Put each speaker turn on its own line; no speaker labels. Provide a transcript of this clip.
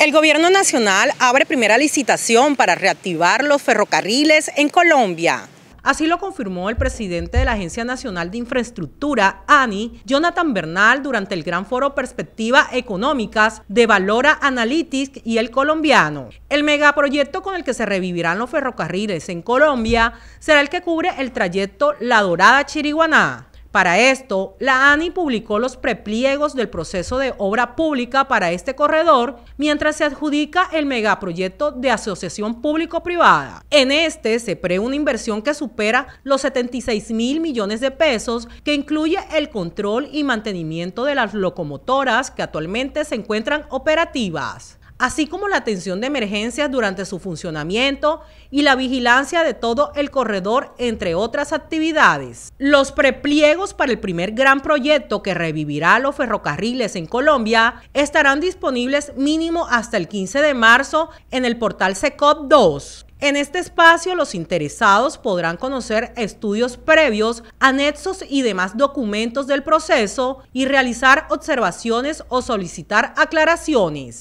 El gobierno nacional abre primera licitación para reactivar los ferrocarriles en Colombia. Así lo confirmó el presidente de la Agencia Nacional de Infraestructura, ANI, Jonathan Bernal, durante el gran foro Perspectiva Económicas de Valora Analytics y el Colombiano. El megaproyecto con el que se revivirán los ferrocarriles en Colombia será el que cubre el trayecto La Dorada-Chiriguaná. Para esto, la ANI publicó los prepliegos del proceso de obra pública para este corredor mientras se adjudica el megaproyecto de asociación público-privada. En este se prevé una inversión que supera los 76 mil millones de pesos que incluye el control y mantenimiento de las locomotoras que actualmente se encuentran operativas así como la atención de emergencias durante su funcionamiento y la vigilancia de todo el corredor, entre otras actividades. Los prepliegos para el primer gran proyecto que revivirá los ferrocarriles en Colombia estarán disponibles mínimo hasta el 15 de marzo en el portal SECOP 2. En este espacio los interesados podrán conocer estudios previos, anexos y demás documentos del proceso y realizar observaciones o solicitar aclaraciones.